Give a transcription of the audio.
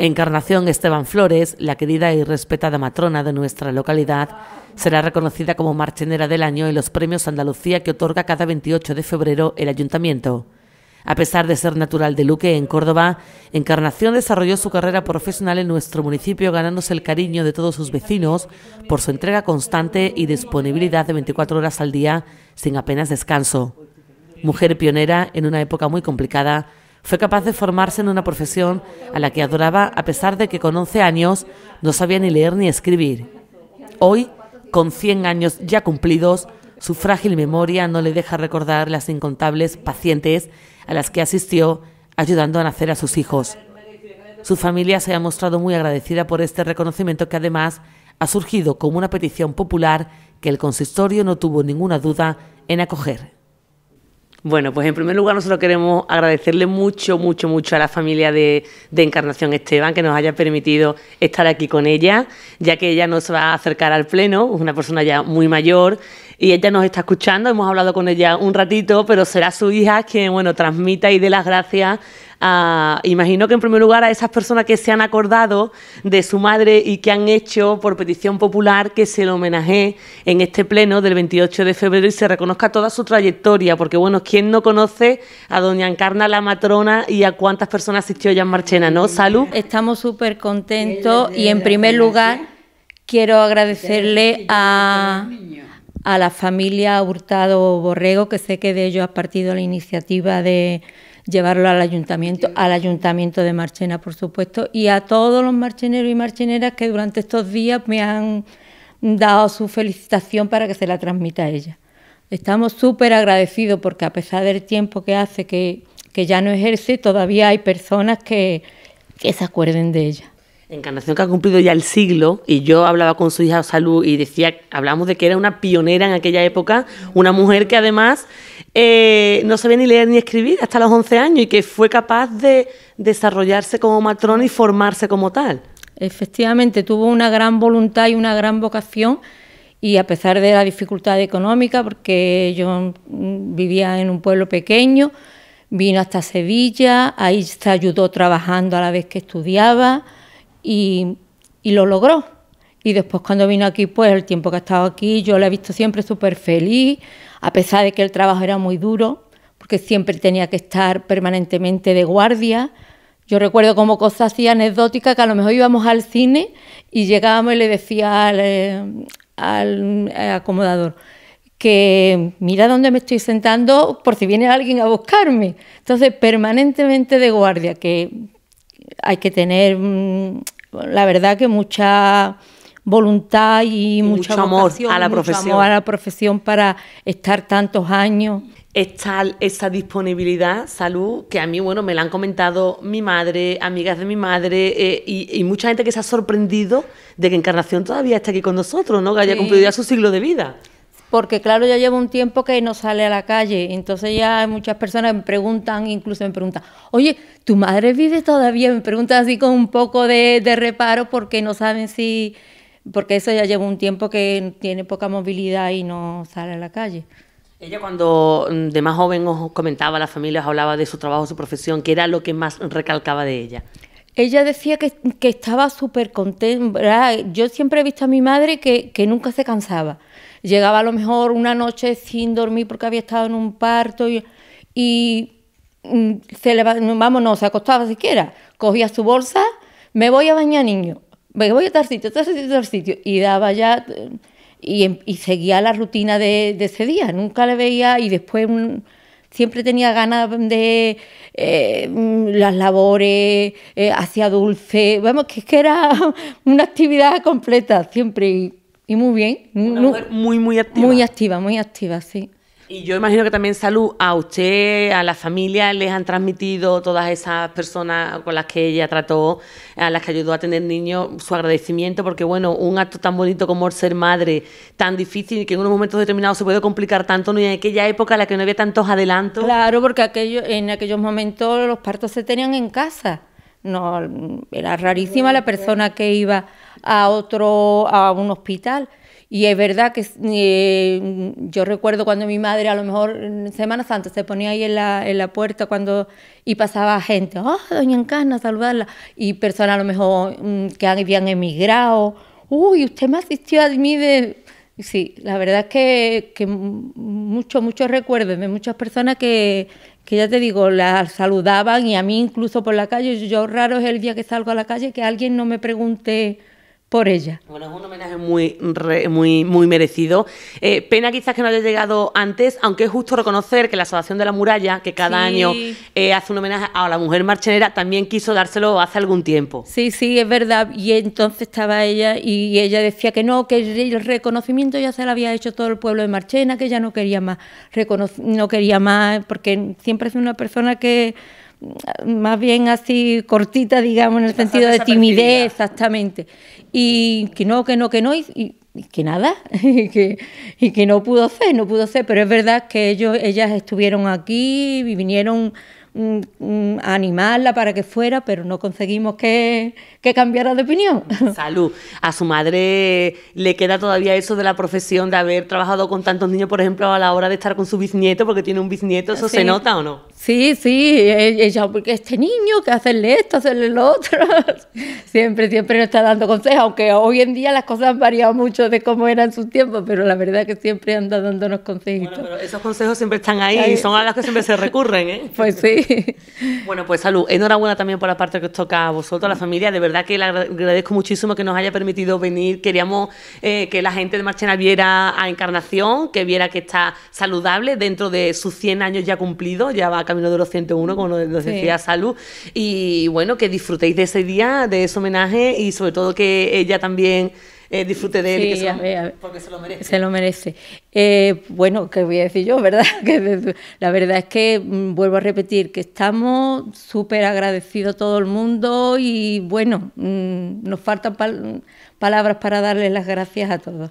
Encarnación Esteban Flores, la querida y respetada matrona de nuestra localidad, será reconocida como Marchenera del Año en los premios Andalucía que otorga cada 28 de febrero el Ayuntamiento. A pesar de ser natural de Luque, en Córdoba, Encarnación desarrolló su carrera profesional en nuestro municipio ganándose el cariño de todos sus vecinos por su entrega constante y disponibilidad de 24 horas al día sin apenas descanso. Mujer pionera en una época muy complicada, fue capaz de formarse en una profesión a la que adoraba a pesar de que con 11 años no sabía ni leer ni escribir. Hoy, con 100 años ya cumplidos, su frágil memoria no le deja recordar las incontables pacientes a las que asistió ayudando a nacer a sus hijos. Su familia se ha mostrado muy agradecida por este reconocimiento que además ha surgido como una petición popular que el consistorio no tuvo ninguna duda en acoger. Bueno, pues en primer lugar nosotros queremos agradecerle mucho, mucho, mucho a la familia de, Encarnación Esteban que nos haya permitido estar aquí con ella, ya que ella nos va a acercar al Pleno, es una persona ya muy mayor y ella nos está escuchando, hemos hablado con ella un ratito, pero será su hija quien, bueno, transmita y dé las gracias Ah, imagino que en primer lugar a esas personas que se han acordado de su madre y que han hecho por petición popular que se lo homenaje en este pleno del 28 de febrero y se reconozca toda su trayectoria, porque bueno, ¿quién no conoce a doña Encarna la matrona y a cuántas personas asistió ya en Marchena, no? Salud. Estamos súper contentos y en primer lugar quiero agradecerle a a la familia Hurtado Borrego, que sé que de ellos ha partido la iniciativa de llevarlo al ayuntamiento, al ayuntamiento de Marchena, por supuesto, y a todos los marcheneros y marcheneras que durante estos días me han dado su felicitación para que se la transmita a ella. Estamos súper agradecidos porque a pesar del tiempo que hace que, que ya no ejerce, todavía hay personas que, que se acuerden de ella. Encarnación que ha cumplido ya el siglo y yo hablaba con su hija Salud y decía, hablamos de que era una pionera en aquella época, una mujer que además eh, no sabía ni leer ni escribir hasta los 11 años y que fue capaz de desarrollarse como matrona y formarse como tal. Efectivamente, tuvo una gran voluntad y una gran vocación y a pesar de la dificultad económica, porque yo mm, vivía en un pueblo pequeño, vino hasta Sevilla, ahí se ayudó trabajando a la vez que estudiaba y, lo logró. Y después cuando vino aquí, pues el tiempo que ha estado aquí, yo la he visto siempre súper feliz, a pesar de que el trabajo era muy duro, porque siempre tenía que estar permanentemente de guardia. Yo recuerdo como cosas así anecdóticas, que a lo mejor íbamos al cine y llegábamos y le decía al, eh, al eh, acomodador que mira dónde me estoy sentando por si viene alguien a buscarme. Entonces, permanentemente de guardia, que hay que tener, mm, la verdad que mucha voluntad y, mucho amor a la profesión. a la profesión para estar tantos años. Está esa disponibilidad, salud, que a mí, bueno, me la han comentado mi madre, amigas de mi madre eh, y, mucha gente que se ha sorprendido de que Encarnación todavía está aquí con nosotros, ¿no? Que haya cumplido ya su siglo de vida porque claro, ya lleva un tiempo que no sale a la calle, entonces ya muchas personas me preguntan, incluso me preguntan, oye, ¿tu madre vive todavía? Me preguntan así con un poco de, reparo porque no saben si, porque eso ya lleva un tiempo que tiene poca movilidad y no sale a la calle. Ella cuando mm, de más joven os comentaba, las familias hablaba de su trabajo, su profesión, ¿qué era lo que más recalcaba de ella? ella decía que, estaba súper contenta. Yo siempre he visto a mi madre que, nunca se cansaba. Llegaba a lo mejor una noche sin dormir porque había estado en un parto y, mm, se vamos, no se acostaba siquiera. Cogía su bolsa, me voy a bañar, niño, me voy a tal sitio, tal sitio, tal sitio. Y daba ya. Eh, y, seguía la rutina de, de, ese día, nunca le veía. Y después un, siempre tenía ganas de eh, las labores, eh, hacía dulce, vamos, que era una actividad completa siempre y, muy bien. muy, muy activa. Muy activa, muy activa, sí. Y yo imagino que también salud a usted, a la familia, les han transmitido todas esas personas con las que ella trató, a las que ayudó a tener niños, su agradecimiento, porque bueno, un acto tan bonito como el ser madre, tan difícil y que en unos momentos determinados se puede complicar tanto, ¿no? y en aquella época en la que no había tantos adelantos. Claro, porque aquello, en aquellos momentos los partos se tenían en casa. No, era rarísima la persona que iba a otro, a un hospital y es verdad que eh, yo recuerdo cuando mi madre, a lo mejor en Semana Santa, se ponía ahí en la, en la puerta cuando y pasaba gente, ¡oh, doña Encarna, saludarla! Y personas a lo mejor mm, que habían emigrado, ¡uy, usted me asistió a mí Sí, la verdad es que, que muchos, muchos recuerdos de muchas personas que, que ya te digo, las saludaban y a mí incluso por la calle, yo raro es el día que salgo a la calle que alguien no me pregunte por ella. Bueno, es un homenaje muy, muy, muy merecido. Eh, pena quizás que no haya llegado antes, aunque es justo reconocer que la Asociación de la Muralla, que cada año eh, hace un homenaje a la mujer marchenera, también quiso dárselo hace algún tiempo. Sí, sí, es verdad. Y entonces estaba ella y ella decía que no, que el reconocimiento ya se lo había hecho todo el pueblo de Marchena, que ya no quería más, no quería más, porque siempre es una persona que más bien así cortita, digamos, en el sentido de timidez, exactamente. Y que no, que no, que no, y, que nada, y que, y que, no pudo ser, no pudo ser, pero es verdad que ellos, ellas estuvieron aquí y vinieron mm, mm, a animarla para que fuera, pero no conseguimos que, cambiara de opinión. Salud. A su madre le queda todavía eso de la profesión de haber trabajado con tantos niños, por ejemplo, a la hora de estar con su bisnieto, porque tiene un bisnieto, ¿eso se nota o no? Sí, sí, eh, ella, porque este niño, que hacerle esto, hacerle lo otro, siempre, siempre nos está dando consejos, aunque hoy en día las cosas han variado mucho de cómo eran sus tiempos, pero la verdad que siempre anda dándonos consejos. Bueno, pero esos consejos siempre están ahí y son a los que siempre se recurren, ¿eh? Pues sí. bueno, pues salud. Enhorabuena también por la parte que os toca a vosotros, a la familia. De verdad que le agradezco muchísimo que nos haya permitido venir. Queríamos eh, que la gente de Marchena viera a Encarnación, que viera que está saludable dentro de sus 100 años ya cumplidos, ya va Camino de los 101, como nos, decía Salud. Y bueno, que disfrutéis de ese día, de ese homenaje y sobre todo que ella también... Eh, disfrute de él, porque se lo merece. Se lo merece. Eh, bueno, ¿qué voy a decir yo, verdad? Que, la verdad es que mm, vuelvo a repetir que estamos súper agradecidos todo el mundo y bueno, mm, nos faltan palabras para darles las gracias a todos.